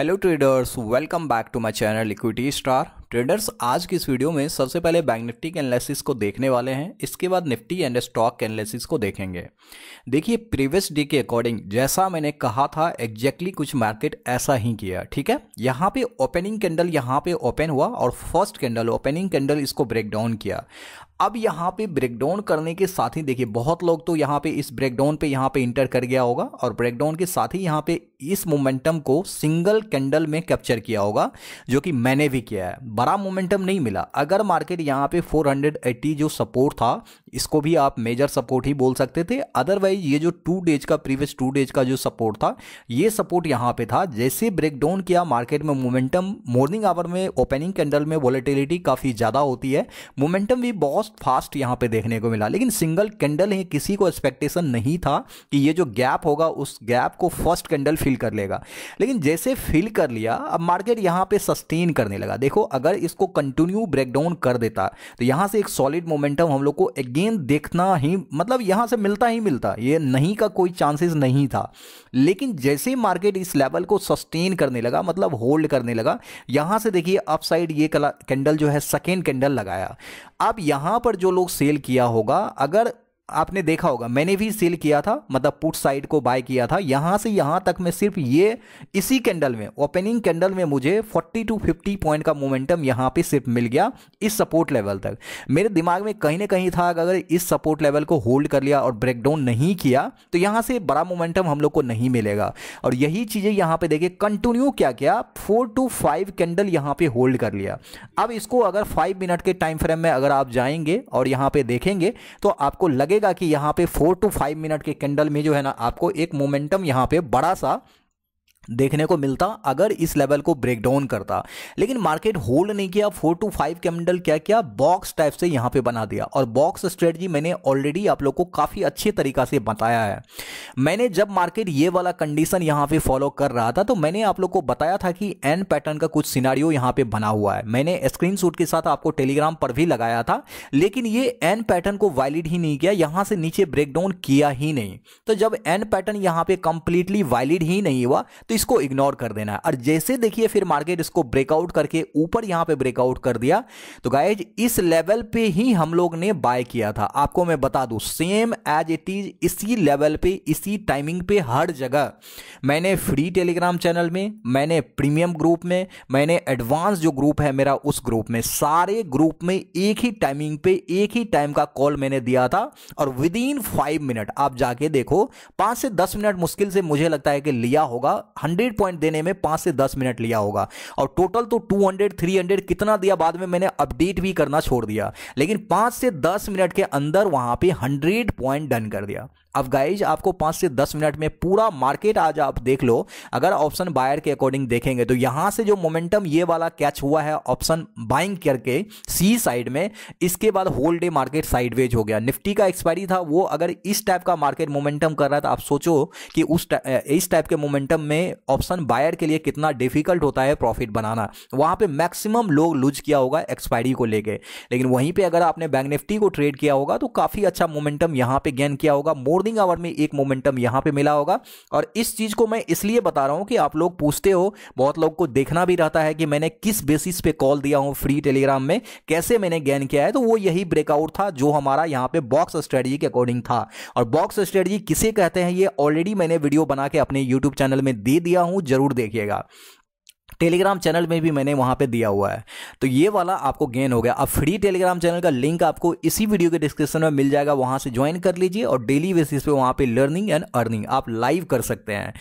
hello traders welcome back to my channel equity star traders आज की इस video में सबसे पहले बैंक निफ्टी के एनालिसिस को देखने वाले हैं इसके बाद निफ्टी एंड स्टॉक के एनालिसिस को देखेंगे देखिए प्रीवियस डे के अकॉर्डिंग जैसा मैंने कहा था एग्जैक्टली कुछ मार्केट ऐसा ही किया ठीक है यहाँ पे ओपनिंग कैंडल यहाँ पे ओपन हुआ और फर्स्ट कैंडल ओपनिंग कैंडल इसको ब्रेकडाउन किया अब यहाँ पे ब्रेकडाउन करने के साथ ही देखिए बहुत लोग तो यहाँ पे इस ब्रेकडाउन पे यहाँ पे इंटर कर गया होगा और ब्रेकडाउन के साथ ही यहाँ पे इस मोमेंटम को सिंगल कैंडल में कैप्चर किया होगा जो कि मैंने भी किया है बड़ा मोमेंटम नहीं मिला अगर मार्केट यहाँ पे 480 जो सपोर्ट था इसको भी आप मेजर सपोर्ट ही बोल सकते थे अदरवाइज ये जो टू डेज का प्रीवियस टू डेज का जो सपोर्ट था ये सपोर्ट यहाँ पे था जैसे ब्रेकडाउन किया मार्केट में मोमेंटम मॉर्निंग आवर में ओपनिंग कैंडल में वॉलेटिलिटी काफ़ी ज़्यादा होती है मोमेंटम भी बहुत फास्ट यहाँ पर देखने को मिला लेकिन सिंगल कैंडल है किसी को एक्सपेक्टेशन नहीं था कि ये जो गैप होगा उस गैप को फर्स्ट कैंडल फिर फिल कर लेगा लेकिन जैसे फिल कर लिया अब मार्केट यहां पे सस्टेन करने लगा देखो अगर इसको कंटिन्यू ब्रेकडाउन कर देता तो यहां से एक सॉलिड मोमेंटम हम लोग को अगेन देखना ही मतलब यहां से मिलता ही मिलता ये नहीं का कोई चांसेस नहीं था लेकिन जैसे मार्केट इस लेवल को सस्टेन करने लगा मतलब होल्ड करने लगा यहां से देखिए अपसाइड ये कैंडल जो है सेकेंड कैंडल लगाया अब यहां पर जो लोग सेल किया होगा अगर आपने देखा होगा मैंने भी सेल किया था मतलब पुट साइड को बाय किया था यहां से यहां तक मैं सिर्फ ये इसी कैंडल में ओपनिंग कैंडल में मुझे 40 टू 50 पॉइंट का मोमेंटम यहां पे सिर्फ मिल गया इस सपोर्ट लेवल तक मेरे दिमाग में कहीं ना कहीं था अगर इस सपोर्ट लेवल को होल्ड कर लिया और ब्रेकडाउन नहीं किया तो यहां से बड़ा मोमेंटम हम लोग को नहीं मिलेगा और यही चीज़ें यहां पर देखिए कंटिन्यू क्या क्या फोर टू फाइव कैंडल यहां पर होल्ड कर लिया अब इसको अगर फाइव मिनट के टाइम फ्रेम में अगर आप जाएंगे और यहां पर देखेंगे तो आपको लगे देखिएगा कि यहाँ पे फोर टू फाइव मिनट के कैंडल में जो है ना आपको एक मोमेंटम यहाँ पे बड़ा सा देखने को मिलता अगर इस लेवल को ब्रेक डाउन करता लेकिन मार्केट होल्ड नहीं किया फोर टू फाइव कैंडल क्या किया बॉक्स टाइप से यहां पे बना दिया और बॉक्स स्ट्रेटजी मैंने ऑलरेडी आप लोग को काफ़ी अच्छे तरीका से बताया है मैंने जब मार्केट ये वाला कंडीशन यहाँ पे फॉलो कर रहा था तो मैंने आप लोग को बताया था कि एन पैटर्न का कुछ सीनारियो यहां पर बना हुआ है मैंने स्क्रीन के साथ आपको टेलीग्राम पर भी लगाया था लेकिन ये एन पैटर्न को वायलिड ही नहीं किया यहां से नीचे ब्रेकडाउन किया ही नहीं तो जब एन पैटर्न यहाँ पे कंप्लीटली वायलिड ही नहीं हुआ तो इसको इग्नोर कर देना है और जैसे देखिए फिर मार्केट इसको ब्रेकआउट करके ऊपर यहां पे ब्रेकआउट कर दिया तो गाइज इस लेवल पे ही हम लोग ने बाय किया था आपको मैं बता दू सेम एज इट इज इसी लेवल पे इसी टाइमिंग पे हर जगह मैंने फ्री टेलीग्राम चैनल में मैंने प्रीमियम ग्रुप में मैंने एडवांस जो ग्रुप है मेरा उस ग्रुप में सारे ग्रुप में एक ही टाइमिंग पे एक ही टाइम का कॉल मैंने दिया था और विद इन फाइव मिनट आप जाके देखो पांच से दस मिनट मुश्किल से मुझे लगता है कि लिया होगा हंड्रेड पॉइंट देने में पांच से दस मिनट लिया होगा और टोटल तो टू हंड्रेड थ्री हंड्रेड कितना दिया बाद में मैंने अपडेट भी करना छोड़ दिया लेकिन पांच से दस मिनट के अंदर वहां पर हंड्रेड पॉइंट डन कर दिया अब गाइज आपको पाँच से दस मिनट में पूरा मार्केट आज आप देख लो अगर ऑप्शन बायर के अकॉर्डिंग देखेंगे तो यहाँ से जो मोमेंटम ये वाला कैच हुआ है ऑप्शन बाइंग करके सी साइड में इसके बाद होल डे मार्केट साइडवेज हो गया निफ्टी का एक्सपायरी था वो अगर इस टाइप का मार्केट मोमेंटम कर रहा था तो आप सोचो कि उस इस टाइप के मोमेंटम में ऑप्शन बायर के लिए कितना डिफिकल्ट होता है प्रॉफिट बनाना वहाँ पर मैक्सिमम लोग लूज किया होगा एक्सपायरी को लेके लेकिन वहीं पर अगर आपने बैंक निफ्टी को ट्रेड किया होगा तो काफ़ी अच्छा मोमेंटम यहाँ पर गेन किया होगा मोर ट्रांसबोर्डिंग आवर में एक मोमेंटम यहाँ पे मिला होगा और इस चीज़ को मैं इसलिए बता रहा हूँ कि आप लोग पूछते हो बहुत लोग को देखना भी रहता है कि मैंने किस बेसिस पे कॉल दिया हूँ फ्री टेलीग्राम में कैसे मैंने गेन किया है तो वो यही ब्रेकआउट था जो हमारा यहाँ पे बॉक्स स्ट्रेटजी के अकॉर्डिंग था और बॉक्स स्ट्रेटजी किसे कहते हैं ये ऑलरेडी मैंने वीडियो बना के अपने यूट्यूब चैनल में दे दिया हूँ जरूर देखिएगा टेलीग्राम चैनल में भी मैंने वहाँ पे दिया हुआ है तो ये वाला आपको गेन हो गया अब फ्री टेलीग्राम चैनल का लिंक आपको इसी वीडियो के डिस्क्रिप्शन में मिल जाएगा वहाँ से ज्वाइन कर लीजिए और डेली बेसिस पे वहाँ पे लर्निंग एंड अर्निंग आप लाइव कर सकते हैं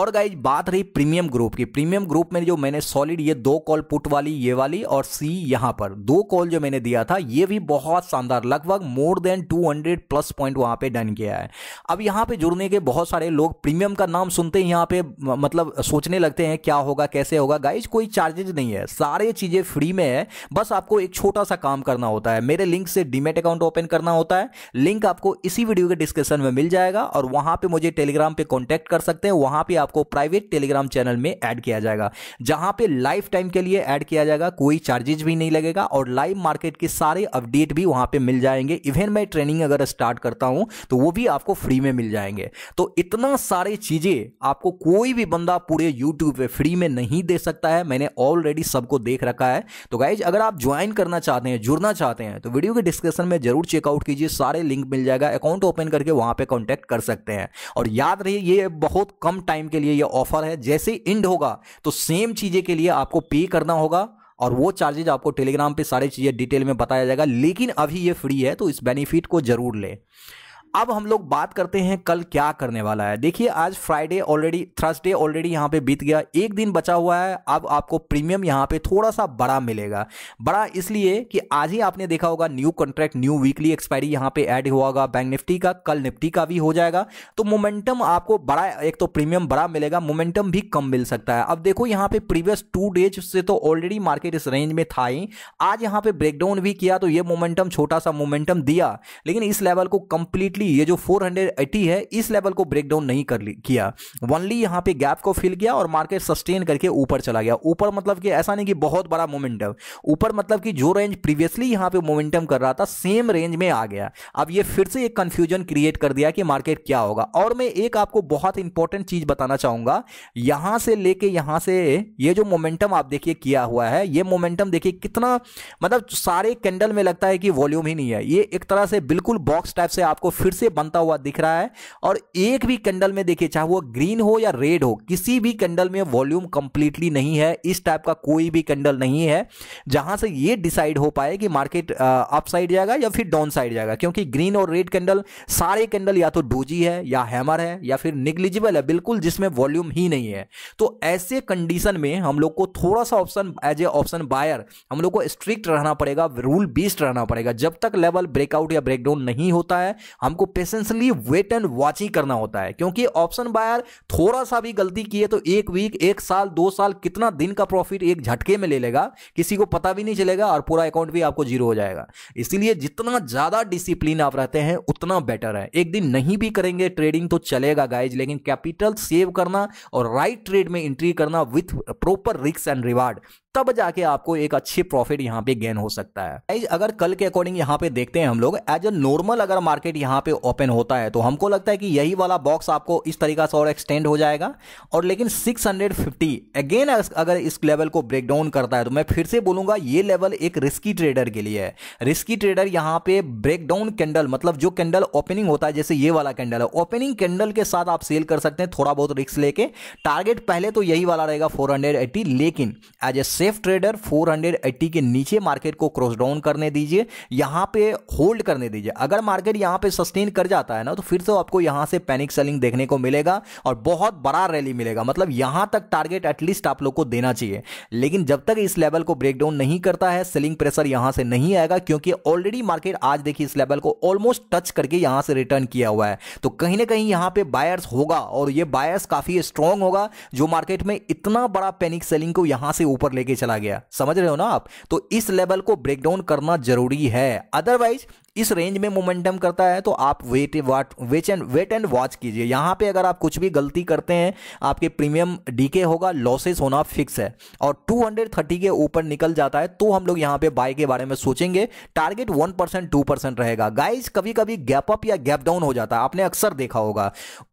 और गाइज बात रही प्रीमियम ग्रुप की प्रीमियम ग्रुप में जो मैंने सॉलिड ये दो कॉल पुट वाली ये वाली और सी यहाँ पर दो कॉल जो मैंने दिया था ये भी बहुत शानदार लगभग मोर देन 200 प्लस पॉइंट वहां पे डन किया है अब यहाँ पे जुड़ने के बहुत सारे लोग प्रीमियम का नाम सुनते ही यहाँ पे मतलब सोचने लगते हैं क्या होगा कैसे होगा गाइज कोई चार्जेज नहीं है सारे चीज़ें फ्री में है बस आपको एक छोटा सा काम करना होता है मेरे लिंक से डीमेट अकाउंट ओपन करना होता है लिंक आपको इसी वीडियो के डिस्क्रिप्शन में मिल जाएगा और वहां पर मुझे टेलीग्राम पर कॉन्टेक्ट कर सकते हैं वहां पर आपको प्राइवेट टेलीग्राम चैनल में ऐड किया जाएगा जहां पर लाइफ टाइम के लिए ऐड किया जाएगा कोई चार्जेज भी नहीं लगेगा और लाइव मार्केट के सारे अपडेट भी वहां पर मिल जाएंगे इवन मैं ट्रेनिंग अगर स्टार्ट करता हूं तो वो भी आपको फ्री में मिल जाएंगे तो इतना सारे चीज़ें आपको कोई भी बंदा पूरे यूट्यूब पे फ्री में नहीं दे सकता सकता है मैंने ऑलरेडी सबको देख रखा है तो गाइज अगर आप ज्वाइन करना चाहते हैं जुड़ना चाहते हैं तो वीडियो के डिस्क्रिप्शन में जरूर चेकआउट कीजिए सारे लिंक मिल जाएगा अकाउंट ओपन करके वहां पर कॉन्टैक्ट कर सकते हैं और याद रही ये बहुत कम टाइम के लिए ये ऑफर है जैसे इंड होगा तो सेम चीजें के लिए आपको पे करना होगा और वो चार्जेज आपको टेलीग्राम पे सारी चीज़ें डिटेल में बताया जाएगा लेकिन अभी ये फ्री है तो इस बेनिफिट को जरूर लें अब हम लोग बात करते हैं कल क्या करने वाला है देखिए आज फ्राइडे ऑलरेडी थर्सडे ऑलरेडी यहाँ पे बीत गया एक दिन बचा हुआ है अब आपको प्रीमियम यहाँ पे थोड़ा सा बड़ा मिलेगा बड़ा इसलिए कि आज ही आपने देखा होगा new contract new weekly expiry यहाँ पे ऐड हुआ होगा बैंक निफ्टी का कल निफ्टी का भी हो जाएगा तो मोमेंटम आपको बड़ा एक तो प्रीमियम बड़ा मिलेगा मोमेंटम भी कम मिल सकता है अब देखो यहाँ पे प्रीवियस टू डेज से तो ऑलरेडी मार्केट इस रेंज में था ही आज यहाँ पे ब्रेकडाउन भी किया तो ये मोमेंटम छोटा सा मोमेंटम दिया लेकिन इस लेवल को कंप्लीटली सिंपली ये जो 480 है इस लेवल को ब्रेक डाउन नहीं कर किया वनली यहाँ पे गैप को फिल किया और मार्केट सस्टेन करके ऊपर चला गया ऊपर मतलब कि ऐसा नहीं कि बहुत बड़ा मोमेंटम ऊपर मतलब कि जो रेंज प्रीवियसली यहाँ पे मोमेंटम कर रहा था सेम रेंज में आ गया अब ये फिर से एक कंफ्यूजन क्रिएट कर दिया कि मार्केट क्या होगा और मैं एक आपको बहुत इंपॉर्टेंट चीज बताना चाहूंगा यहां से लेके यहां से ये जो मोमेंटम आप देखिए किया हुआ है ये मोमेंटम देखिए कितना मतलब सारे कैंडल में लगता है कि वॉल्यूम ही नहीं है ये एक तरह से बिल्कुल बॉक्स टाइप से आपको फिर से बनता हुआ दिख रहा है और एक भी कैंडल में देखिए चाहे वो ग्रीन हो या रेड हो किसी भी कैंडल में वॉल्यूम कंप्लीटली नहीं है इस टाइप का कोई भी कैंडल नहीं है जहां से ये डिसाइड हो पाए कि मार्केट अप साइड जाएगा या फिर डाउन साइड जाएगा क्योंकि ग्रीन और रेड कैंडल सारे कैंडल या तो डोजी है या हैमर है या फिर निग्लिजिबल है बिल्कुल जिसमें वॉल्यूम ही नहीं है तो ऐसे कंडीशन में हम लोग को थोड़ा सा option as a option buyer हम लोग को स्ट्रिक्ट रहना पड़ेगा रूल बेस्ड रहना पड़ेगा जब तक लेवल ब्रेकआउट या ब्रेकडाउन नहीं होता है हमको आपको पेशेंसली वेट एंड वॉच ही करना होता है क्योंकि ऑप्शन बायर थोड़ा सा भी गलती किए तो एक वीक एक साल दो साल कितना दिन का प्रॉफिट एक झटके में ले लेगा किसी को पता भी नहीं चलेगा और पूरा अकाउंट भी आपको जीरो हो जाएगा इसीलिए जितना ज़्यादा डिसिप्लिन आप रहते हैं उतना बेटर है एक दिन नहीं भी करेंगे ट्रेडिंग तो चलेगा गाइज लेकिन कैपिटल सेव करना और राइट ट्रेड में एंट्री करना विथ प्रॉपर रिक्स एंड रिवार्ड तब जाके आपको एक अच्छे प्रॉफिट यहाँ पे गेन हो सकता है अगर कल के अकॉर्डिंग यहाँ पे देखते हैं हम लोग एज अ नॉर्मल अगर मार्केट यहाँ पे ओपन होता है तो हमको लगता है कि यही वाला बॉक्स आपको इस तरीका से और एक्सटेंड हो जाएगा और लेकिन 650 अगेन अगर इस लेवल को ब्रेक डाउन करता है तो मैं फिर से बोलूंगा ये लेवल एक रिस्की ट्रेडर के लिए है रिस्की ट्रेडर यहाँ पे ब्रेक डाउन कैंडल मतलब जो कैंडल ओपनिंग होता है जैसे ये वाला कैंडल है ओपनिंग कैंडल के साथ आप सेल कर सकते हैं थोड़ा बहुत रिस्क लेके टारगेट पहले तो यही वाला रहेगा फोर लेकिन एज ए सेफ ट्रेडर 480 के नीचे मार्केट को क्रॉस डाउन करने दीजिए यहां पे होल्ड करने दीजिए अगर मार्केट यहां पे सस्टेन कर जाता है ना तो फिर तो आपको यहां से पैनिक सेलिंग देखने को मिलेगा और बहुत बड़ा रैली मिलेगा मतलब यहां तक टारगेट एटलीस्ट आप लोग को देना चाहिए लेकिन जब तक इस लेवल को ब्रेक डाउन नहीं करता है सेलिंग प्रेशर यहां से नहीं आएगा क्योंकि ऑलरेडी मार्केट आज देखिए इस लेवल को ऑलमोस्ट टच करके यहां से रिटर्न किया हुआ है तो कहीं ना कहीं यहां पर बायर्स होगा और यह बायर्स काफी स्ट्रांग होगा जो मार्केट में इतना बड़ा पैनिक सेलिंग को यहां से ऊपर लेके चला गया समझ रहे हो ना आप तो इस लेवल को ब्रेकडाउन करना जरूरी है अदरवाइज इस रेंज में मोमेंटम करता है तो आप wait what watch and wait and watch कीजिए यहाँ पे अगर आप कुछ भी गलती करते हैं आपके प्रीमियम डीके होगा लॉसेस होना फिक्स है और 230 के ऊपर निकल जाता है तो हम लोग यहाँ पे बाय के बारे में सोचेंगे टारगेट 1 परसेंट टू परसेंट रहेगा गाइज कभी कभी गैप अप या गैप डाउन हो जाता है आपने अक्सर देखा होगा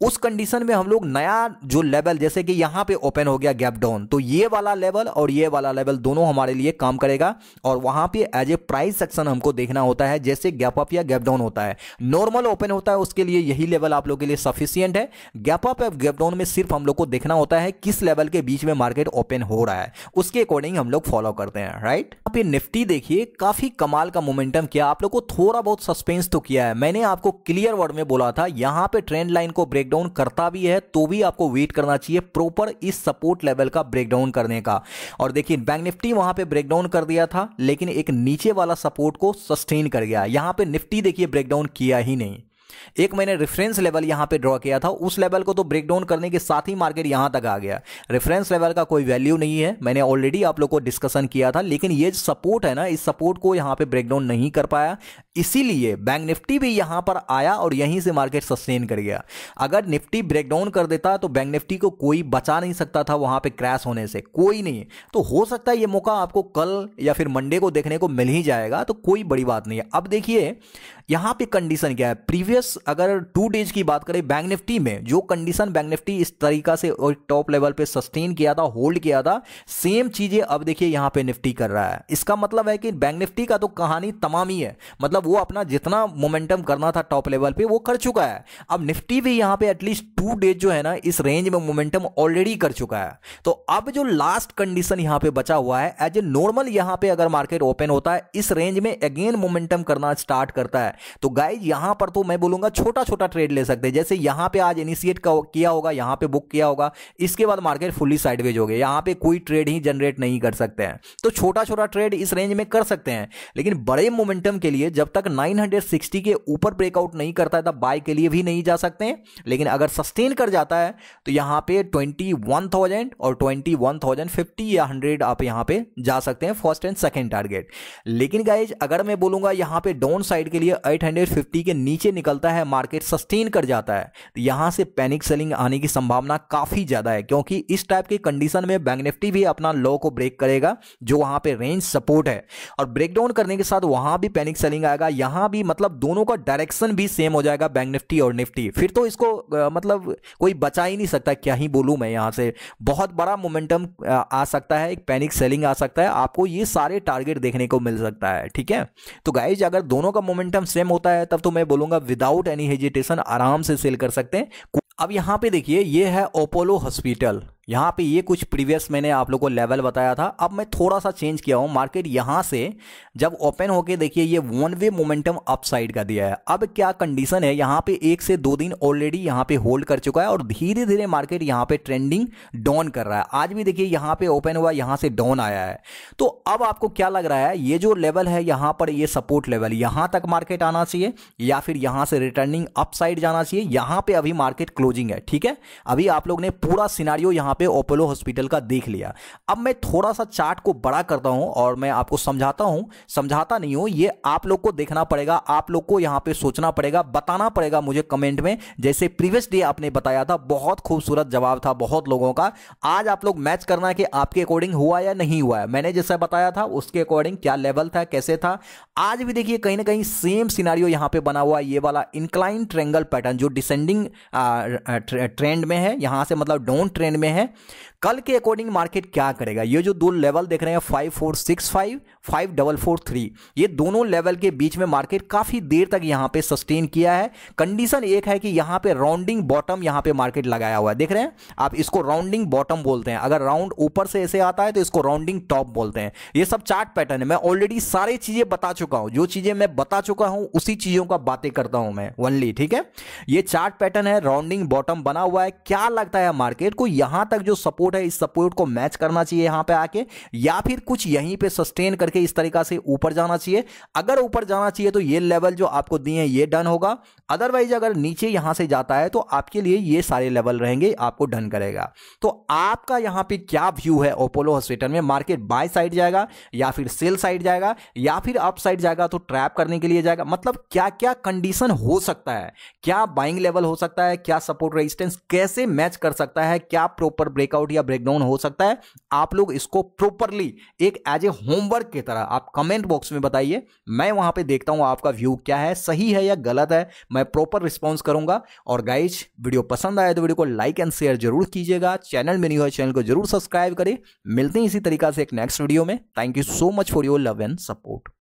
उस कंडीशन में हम लोग नया जो लेवल जैसे कि यहाँ पर ओपन हो गया गैप डाउन तो ये वाला लेवल और ये वाला लेवल दोनों हमारे लिए काम करेगा और वहां पर एज ए प्राइस सेक्शन हमको देखना होता है जैसे गैप गैप अप या गैप डाउन होता है नॉर्मल ओपन होता है उसके लिए यही लेवल आप लोग के लिए सफिशियंट है गैप अप या गैप डाउन में सिर्फ हम लोग को देखना होता है किस लेवल के बीच में मार्केट ओपन हो रहा है उसके अकॉर्डिंग हम लोग फॉलो करते हैं राइट आप ये निफ्टी देखिए काफी कमाल का मोमेंटम किया आप लोग को थोड़ा बहुत सस्पेंस तो किया है मैंने आपको क्लियर वर्ड में बोला था यहां पे ट्रेंड लाइन को ब्रेक डाउन करता भी है तो भी आपको वेट करना चाहिए प्रॉपर इस सपोर्ट लेवल का ब्रेक डाउन करने का और देखिए बैंक निफ्टी वहां पे डाउन कर दिया था लेकिन एक नीचे वाला सपोर्ट को सस्टेन कर गया यहां पे पे निफ्टी देखिए ब्रेकडाउन किया ही नहीं एक मैंने रेफरेंस लेवल यहां पे ड्रॉ किया था उस लेवल को तो ब्रेक डाउन करने के साथ ही मार्केट यहां तक आ गया रेफरेंस लेवल का कोई वैल्यू नहीं है मैंने ऑलरेडी आप लोग को डिस्कशन किया था लेकिन ये सपोर्ट है ना इस सपोर्ट को यहां पे ब्रेक डाउन नहीं कर पाया इसीलिए बैंक निफ्टी भी यहां पर आया और यहीं से मार्केट सस्टेन कर गया अगर निफ्टी ब्रेक डाउन कर देता तो बैंक निफ्टी को कोई बचा नहीं सकता था वहां पर क्रैश होने से कोई नहीं तो हो सकता है ये मौका आपको कल या फिर मंडे को देखने को मिल ही जाएगा तो कोई बड़ी बात नहीं है अब देखिए यहां पे कंडीशन क्या है प्रीवियस अगर टू डेज की बात करें बैंक निफ्टी में जो कंडीशन बैंक निफ्टी इस तरीका से टॉप लेवल पे सस्टेन किया था होल्ड किया था सेम चीजें अब देखिए यहां पे निफ्टी कर रहा है इसका मतलब है कि बैंक निफ्टी का तो कहानी तमाम ही है मतलब वो अपना जितना मोमेंटम करना था टॉप लेवल पे वो कर चुका है अब निफ्टी भी यहां पे एटलीस्ट टू डेज जो है ना इस रेंज में मोमेंटम ऑलरेडी कर चुका है तो अब जो लास्ट कंडीशन यहां पे बचा हुआ है एज ए नॉर्मल यहां पे अगर मार्केट ओपन होता है इस रेंज में अगेन मोमेंटम करना स्टार्ट करता है तो गाइज यहां पर तो मैं बोलूंगा छोटा छोटा ट्रेड ले सकते हैं जैसे यहां पे आज इनिशिएट किया होगा यहां पे बुक किया होगा इसके बाद मार्केट फुल्ली साइडवेज हो गया यहां पे कोई ट्रेड ही जनरेट नहीं कर सकते हैं तो छोटा छोटा ट्रेड इस रेंज में कर सकते हैं लेकिन बड़े मोमेंटम के लिए जब तक नाइन के ऊपर ब्रेकआउट नहीं करता है तब बाय के लिए भी नहीं जा सकते हैं लेकिन अगर सस्टेन कर जाता है तो यहां पे 21,000 और 21,050 या 100 आप यहां पे जा सकते हैं फर्स्ट एंड सेकेंड टारगेट लेकिन गाइज अगर मैं बोलूंगा यहां पे डाउन साइड के लिए 850 के नीचे निकलता है मार्केट सस्टेन कर जाता है तो यहां से पैनिक सेलिंग आने की संभावना काफ़ी ज़्यादा है क्योंकि इस टाइप के कंडीशन में बैंक निफ्टी भी अपना लो को ब्रेक करेगा जो वहां पे रेंज सपोर्ट है और ब्रेक डाउन करने के साथ वहां भी पैनिक सेलिंग आएगा यहां भी मतलब दोनों का डायरेक्शन भी सेम हो जाएगा बैंक निफ्टी और निफ्टी फिर तो इसको मतलब कोई बचा ही नहीं सकता क्या ही बोलूँ मैं यहां से बहुत बड़ा मोमेंटम आ सकता है एक पैनिक सेलिंग आ सकता है आपको ये सारे टारगेट देखने को मिल सकता है ठीक है तो गाइज अगर दोनों का मोमेंटम सेम होता है तब तो मैं बोलूंगा विदाउट एनी हेजिटेशन आराम से सेल कर सकते हैं अब यहां पे देखिए ये है ओपोलो हॉस्पिटल यहाँ पे ये कुछ प्रीवियस मैंने आप लोगों को लेवल बताया था अब मैं थोड़ा सा चेंज किया हूँ मार्केट यहाँ से जब ओपन होके देखिए ये वन वे मोमेंटम अपसाइड का दिया है अब क्या कंडीशन है यहाँ पे एक से दो दिन ऑलरेडी यहाँ पे होल्ड कर चुका है और धीरे धीरे मार्केट यहाँ पे ट्रेंडिंग डाउन कर रहा है आज भी देखिए यहाँ पर ओपन हुआ यहाँ से डाउन आया है तो अब आपको क्या लग रहा है ये जो लेवल है यहाँ पर ये सपोर्ट लेवल यहाँ तक मार्केट आना चाहिए या फिर यहाँ से रिटर्निंग अप साइड जाना चाहिए यहाँ पर अभी मार्केट क्लोजिंग है ठीक है अभी आप लोग ने पूरा सिनारियो यहां यहाँ पे ओपोलो हॉस्पिटल का देख लिया अब मैं थोड़ा सा चार्ट को बड़ा करता हूँ और मैं आपको समझाता हूँ समझाता नहीं हूँ ये आप लोग को देखना पड़ेगा आप लोग को यहाँ पे सोचना पड़ेगा बताना पड़ेगा मुझे कमेंट में जैसे प्रीवियस डे आपने बताया था बहुत खूबसूरत जवाब था बहुत लोगों का आज आप लोग मैच करना कि आपके अकॉर्डिंग हुआ या नहीं हुआ है मैंने जैसा बताया था उसके अकॉर्डिंग क्या लेवल था कैसे था आज भी देखिए कहीं ना कहीं सेम सिनारियो यहाँ पे बना हुआ ये वाला इंक्लाइन ट्रेंगल पैटर्न जो डिसेंडिंग ट्रेंड में है यहां से मतलब डाउन ट्रेंड में है हैं कल के अकॉर्डिंग मार्केट क्या करेगा ये जो दो लेवल देख रहे हैं five four six five five double four three ये दोनों लेवल के बीच में मार्केट काफ़ी देर तक यहां पे सस्टेन किया है कंडीशन एक है कि यहां पे राउंडिंग बॉटम यहां पे मार्केट लगाया हुआ है देख रहे हैं आप इसको राउंडिंग बॉटम बोलते हैं अगर राउंड ऊपर से ऐसे आता है तो इसको राउंडिंग टॉप बोलते हैं ये सब चार्ट पैटर्न है मैं ऑलरेडी सारी चीज़ें बता चुका हूं जो चीज़ें मैं बता चुका हूं उसी चीज़ों का बातें करता हूं मैं ओनली ठीक है ये चार्ट पैटर्न है राउंडिंग बॉटम बना हुआ है क्या लगता है मार्केट को यहां तक जो सपोर्ट है इस सपोर्ट को मैच करना चाहिए यहां पे आके या फिर कुछ यहीं पे सस्टेन करके इस तरीका से ऊपर जाना चाहिए अगर ऊपर जाना चाहिए तो ये लेवल जो आपको दिए हैं ये डन होगा अदरवाइज अगर नीचे यहां से जाता है तो आपके लिए ये सारे लेवल रहेंगे आपको डन करेगा तो आपका यहां पर क्या व्यू है ओपोलो हॉस्पिटल में मार्केट बाय साइड जाएगा या फिर सेल साइड जाएगा या फिर अप साइड जाएगा तो ट्रैप करने के लिए जाएगा मतलब क्या क्या कंडीशन हो सकता है क्या बाइंग लेवल हो सकता है क्या सपोर्ट रेजिस्टेंस कैसे मैच कर सकता है क्या प्रॉपर ऊपर ब्रेकआउट या ब्रेकडाउन हो सकता है आप लोग इसको प्रॉपरली एक एज ए होमवर्क की तरह आप कमेंट बॉक्स में बताइए मैं वहां पे देखता हूं आपका व्यू क्या है सही है या गलत है मैं प्रॉपर रिस्पॉन्स करूंगा और गाइज वीडियो पसंद आया तो वीडियो को लाइक एंड शेयर जरूर कीजिएगा चैनल में नहीं हो चैनल को जरूर सब्सक्राइब करें मिलते हैं इसी तरीका से एक नेक्स्ट वीडियो में thank you so much for your love and support